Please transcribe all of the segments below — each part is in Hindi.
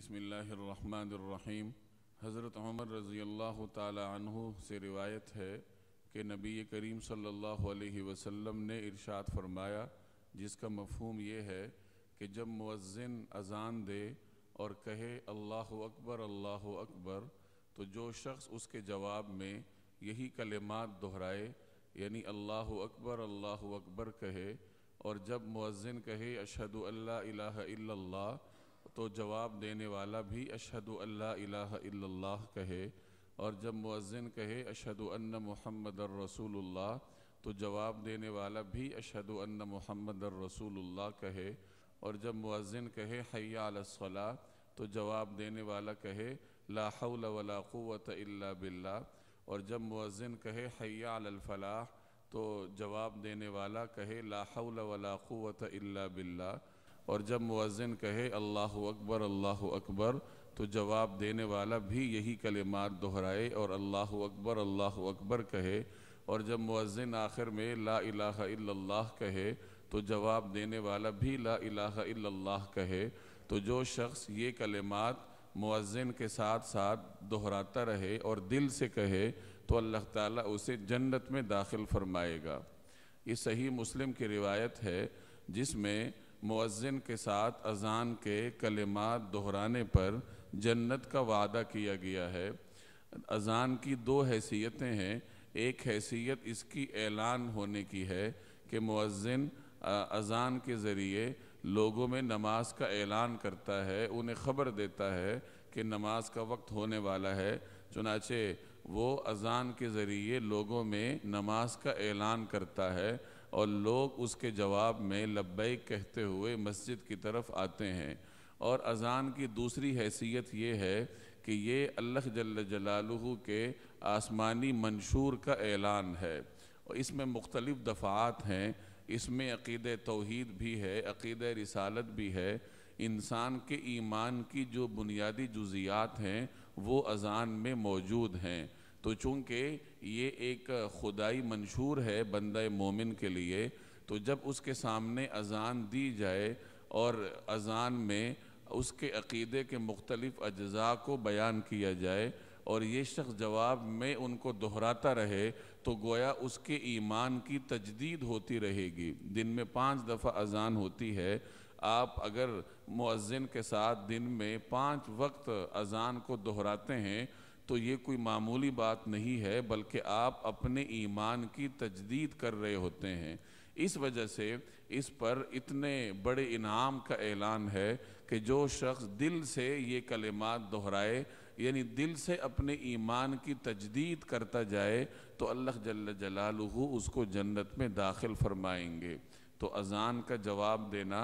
बसमीम हज़रत उमर रज़ी अल्लाह तु से रिवायत है कि नबी करीम सल्लल्लाहु अलैहि वसल्लम ने इरशाद फरमाया जिसका मफहम यह है कि जब मुअzzन अजान दे और कहे अल्लाह अकबर अल्लाह अकबर तो जो शख्स उसके जवाब में यही कलिमात दोहराए यानी अल्लाह अकबर अल्लाह अकबर कहे और जब मुअzzन कहे अशहद अल्ला तो जवाब देने वाला भी अशहद अल्लाह कहे और जब मुअज़िन कहे अशहद अन्न मोहम्मद तो जवाब देने वाला भी अशहद अन्न मोहम्मद कहे और जब मुअज़िन कहे हैयासला तो जवाब देने वाला कहे लाहौल वला इल्ला बिल्ला और जब मुअज़िन कहे हैयालफलाह तो जवाब देने वाला कहे लाहौल वला इल्ला बिल्ला और जब मुजिन कहे अल्लाह अकबर अल्लाह अकबर तो जवाब देने वाला भी यही कलिमात दोहराए और अल्लाह अकबर अल्लाह अकबर कहे और जब मुजिन आखिर में ला इलाहा कहे तो जवाब देने वाला भी ला इलाहा कहे तो जो शख्स ये कलेमात मुजिन के साथ साथ दोहराता रहे और दिल से कहे तो अल्लाह ताला उसे जन्नत में दाखिल फरमाएगा ये सही मुस्लिम की रिवायत है जिसमें मुअज्जिन के साथ अजान के कलमात दोहराने पर जन्नत का वादा किया गया है अजान की दो हैसियतें हैं एक हैसियत इसकी ऐलान होने की है कि मुअज्जिन अजान के ज़रिए लोगों में नमाज का ऐलान करता है उन्हें ख़बर देता है कि नमाज का वक्त होने वाला है चुनाचे वो अजान के ज़रिए लोगों में नमाज का ऐलान करता है और लोग उसके जवाब में लब्बई कहते हुए मस्जिद की तरफ आते हैं और अज़ान की दूसरी हैसियत ये है कि ये अल्लाह जल जलालहू के आसमानी मंशूर का ऐलान है और इसमें मुख्तलिफ़ दफ़ात हैं इसमें अक़ीद तोहद भी है अक़ीद रसालत भी है इंसान के ईमान की जो बुनियादी जुजियात हैं वो अज़ान में मौजूद हैं तो चूँकि ये एक खुदाई मंशूर है बंद मोमिन के लिए तो जब उसके सामने अजान दी जाए और अजान में उसके अकीदे के मुख्तलिफ़ अज्जा को बयान किया जाए और ये शख्स जवाब में उनको दोहराता रहे तो गोया उसके ईमान की तजदीद होती रहेगी दिन में पाँच दफ़ा अजान होती है आप अगर मुअज़्ज़िन के साथ दिन में पाँच वक्त अजान को दोहराते हैं तो ये कोई मामूली बात नहीं है बल्कि आप अपने ईमान की तजदीद कर रहे होते हैं इस वजह से इस पर इतने बड़े इनाम का ऐलान है कि जो शख्स दिल से ये कलेमात दोहराए यानी दिल से अपने ईमान की तजदीद करता जाए तो अल्लाह जल जलालहू उसको जन्नत में दाखिल फरमाएंगे तो अजान का जवाब देना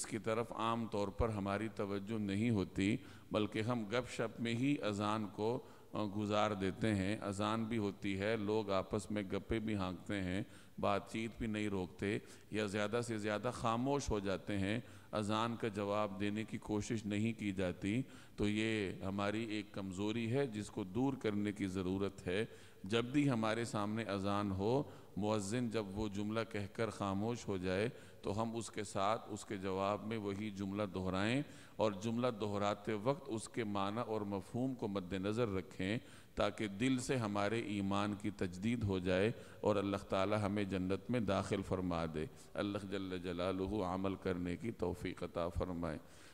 इसकी तरफ आम तौर पर हमारी तवज्जो नहीं होती बल्कि हम गपशप में ही अजान को गुजार देते हैं अजान भी होती है लोग आपस में गप्पे भी हाँकते हैं बातचीत भी नहीं रोकते या ज़्यादा से ज़्यादा खामोश हो जाते हैं अजान का जवाब देने की कोशिश नहीं की जाती तो ये हमारी एक कमज़ोरी है जिसको दूर करने की ज़रूरत है जब भी हमारे सामने अजान हो मुजिन जब वो जुमला कहकर खामोश हो जाए तो हम उसके साथ उसके जवाब में वही जुमला दोहराएं और जुमला दोहराते वक्त उसके माना और मफहूम को मद्दनज़र रखें ताकि दिल से हमारे ईमान की तजदीद हो जाए और अल्लाह ताला हमें जन्नत में दाखिल फरमा दे अल्लाह जल जलालह अमल करने की तोफ़ी अता फरमाए